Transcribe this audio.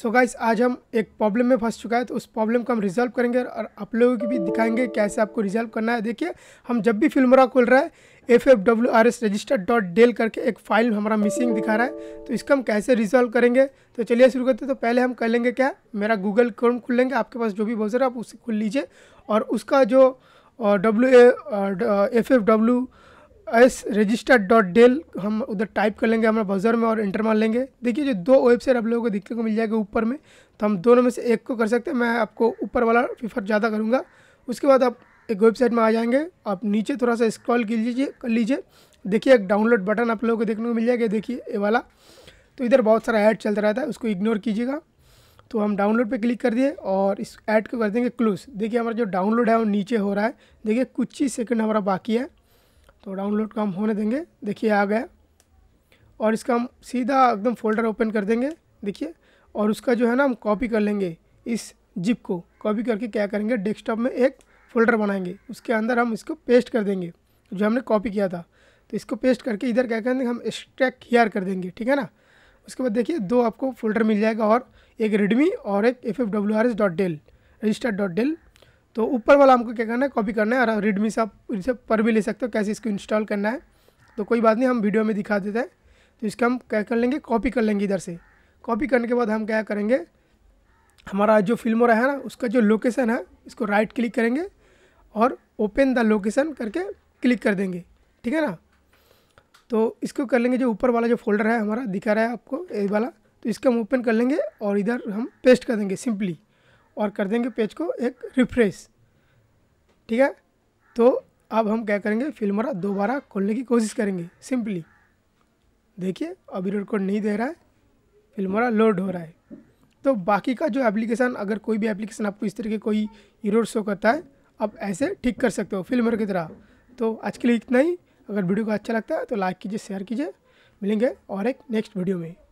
सो so guys आज हम एक प्रॉब्लम में फंस चुका है तो उस प्रॉब्लम को हम रिजॉल्व करेंगे और आप लोगों की भी दिखाएंगे कैसे आपको रिजॉल्व करना है देखिए हम जब भी फिल्मरा खोल रहा है F F W R S register dot del करके एक फाइल हमारा मिसिंग दिखा रहा है तो इसका हम कैसे रिजॉल्व करेंगे तो चलिए शुरू करते हैं तो पहले हम कर लेंगे क्या मेरा गूगल क्रोम खुल लेंगे आपके पास जो भी ब्राउज़र है आप उसे खुल लीजिए और उसका जो W F F W S register dot del हम उधर टाइप कर लेंगे हमारा ब्राउजर में और इंटर मार लेंगे देखिए जो दो वेबसाइट आप लोगों को देखने को मिल जाएगा ऊपर में तो हम दोनों में से एक को कर सकते हैं मैं आपको ऊपर वाला प्रीफर ज़्यादा करूँगा उसके बाद आप एक वेबसाइट में आ जाएंगे आप नीचे थोड़ा सा स्क्रॉल कर लीजिए कर लीजिए देखिए एक डाउनलोड बटन आप लोगों को देखने को मिल जाएगा देखिए ये वाला तो इधर बहुत सारा ऐड चलता रहता है उसको इग्नोर कीजिएगा तो हम डाउनलोड पे क्लिक कर दिए और इस ऐड को कर देंगे क्लोज देखिए हमारा जो डाउनलोड है वो नीचे हो रहा है देखिए कुछ ही सेकंड हमारा बाकी है तो डाउनलोड का हम होने देंगे देखिए आ गया और इसका हम सीधा एकदम फोल्डर ओपन कर देंगे देखिए और उसका जो है ना हम कॉपी कर लेंगे इस जिप को कॉपी करके क्या करेंगे डेस्कटॉप में एक फोल्डर बनाएंगे उसके अंदर हम इसको पेस्ट कर देंगे जो हमने कॉपी किया था तो इसको पेस्ट करके इधर क्या करेंगे हम एक्सट्रैक्ट हियर कर देंगे ठीक है ना उसके बाद देखिए दो आपको फोल्डर मिल जाएगा और एक रेडमी और एक F F W R S dot del register dot del तो ऊपर वाला हमको क्या करना है कॉपी करना है और रेडमी से आप इसे पर भी ले सकते हो कैसे इसको इंस्टॉल करना है तो कोई बात नहीं हम वीडियो में दिखा देते हैं तो इसका हम क्या कर लेंगे कॉपी कर लेंगे इधर से कॉपी करने के बाद हम क्या करेंगे हमारा जो फिल्म हो रहा है ना उसका जो लोकेशन है इसको राइट क्लिक करेंगे और ओपन द लोकेशन करके क्लिक कर देंगे ठीक है ना तो इसको कर लेंगे जो ऊपर वाला जो फोल्डर है हमारा दिखा रहा है आपको ए वाला तो इसका हम ओपन कर लेंगे और इधर हम पेस्ट कर देंगे सिंपली और कर देंगे पेज को एक रिफ्रेश ठीक है तो अब हम क्या करेंगे फिल्मरा दोबारा खोलने की कोशिश करेंगे सिंपली देखिए अभी रोड कोड नहीं दे रहा है फिल्मरा लोड हो रहा है तो बाकी का जो एप्लीकेशन अगर कोई भी एप्लीकेशन आपको इस तरह के कोई इरोड शो करता है आप ऐसे ठीक कर सकते हो फिल्मर की तरह तो आज के लिए इतना ही अगर वीडियो को अच्छा लगता है तो लाइक कीजिए शेयर कीजिए मिलेंगे और एक नेक्स्ट वीडियो में